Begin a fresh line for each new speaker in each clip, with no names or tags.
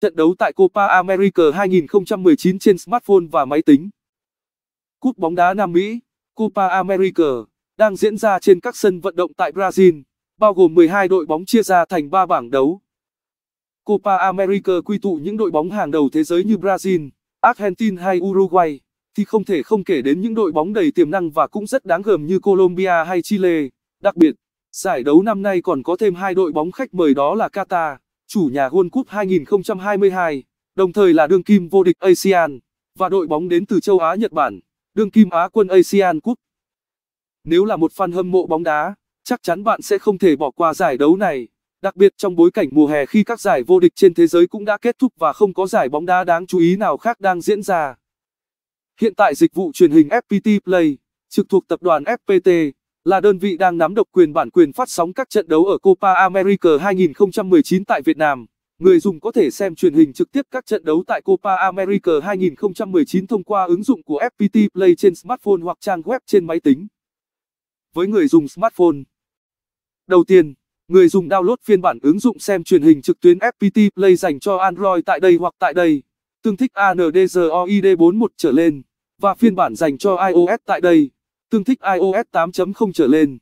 Trận đấu tại Copa America 2019 trên smartphone và máy tính. Cúp bóng đá Nam Mỹ, Copa America, đang diễn ra trên các sân vận động tại Brazil, bao gồm 12 đội bóng chia ra thành 3 bảng đấu. Copa America quy tụ những đội bóng hàng đầu thế giới như Brazil, Argentina hay Uruguay, thì không thể không kể đến những đội bóng đầy tiềm năng và cũng rất đáng gờm như Colombia hay Chile. Đặc biệt, giải đấu năm nay còn có thêm hai đội bóng khách mời đó là Qatar chủ nhà World Cup 2022, đồng thời là đương kim vô địch ASEAN và đội bóng đến từ châu Á Nhật Bản, đương kim Á quân ASEAN Cup. Nếu là một fan hâm mộ bóng đá, chắc chắn bạn sẽ không thể bỏ qua giải đấu này, đặc biệt trong bối cảnh mùa hè khi các giải vô địch trên thế giới cũng đã kết thúc và không có giải bóng đá đáng chú ý nào khác đang diễn ra. Hiện tại dịch vụ truyền hình FPT Play, trực thuộc tập đoàn FPT, là đơn vị đang nắm độc quyền bản quyền phát sóng các trận đấu ở Copa America 2019 tại Việt Nam. Người dùng có thể xem truyền hình trực tiếp các trận đấu tại Copa America 2019 thông qua ứng dụng của FPT Play trên smartphone hoặc trang web trên máy tính. Với người dùng smartphone, đầu tiên, người dùng download phiên bản ứng dụng xem truyền hình trực tuyến FPT Play dành cho Android tại đây hoặc tại đây, tương thích ANDROID 41 trở lên, và phiên bản dành cho iOS tại đây tương thích iOS 8.0 trở lên.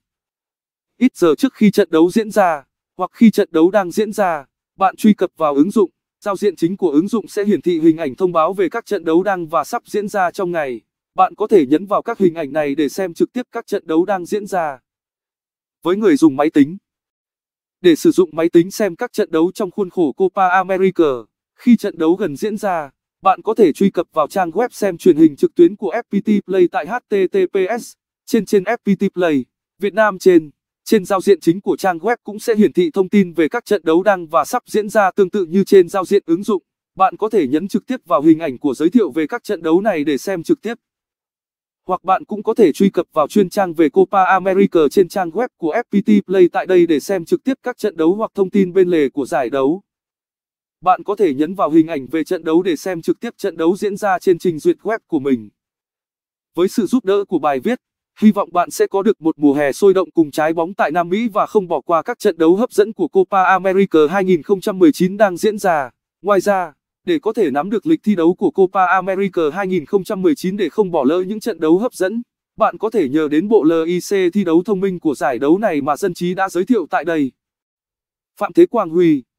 Ít giờ trước khi trận đấu diễn ra, hoặc khi trận đấu đang diễn ra, bạn truy cập vào ứng dụng, giao diện chính của ứng dụng sẽ hiển thị hình ảnh thông báo về các trận đấu đang và sắp diễn ra trong ngày. Bạn có thể nhấn vào các hình ảnh này để xem trực tiếp các trận đấu đang diễn ra. Với người dùng máy tính, để sử dụng máy tính xem các trận đấu trong khuôn khổ Copa America, khi trận đấu gần diễn ra, bạn có thể truy cập vào trang web xem truyền hình trực tuyến của FPT Play tại https trên trên FPT Play Việt Nam trên trên giao diện chính của trang web cũng sẽ hiển thị thông tin về các trận đấu đang và sắp diễn ra tương tự như trên giao diện ứng dụng. Bạn có thể nhấn trực tiếp vào hình ảnh của giới thiệu về các trận đấu này để xem trực tiếp. Hoặc bạn cũng có thể truy cập vào chuyên trang về Copa America trên trang web của FPT Play tại đây để xem trực tiếp các trận đấu hoặc thông tin bên lề của giải đấu. Bạn có thể nhấn vào hình ảnh về trận đấu để xem trực tiếp trận đấu diễn ra trên trình duyệt web của mình. Với sự giúp đỡ của bài viết, hy vọng bạn sẽ có được một mùa hè sôi động cùng trái bóng tại Nam Mỹ và không bỏ qua các trận đấu hấp dẫn của Copa America 2019 đang diễn ra. Ngoài ra, để có thể nắm được lịch thi đấu của Copa America 2019 để không bỏ lỡ những trận đấu hấp dẫn, bạn có thể nhờ đến bộ LIC thi đấu thông minh của giải đấu này mà dân trí đã giới thiệu tại đây. Phạm Thế Quang Huy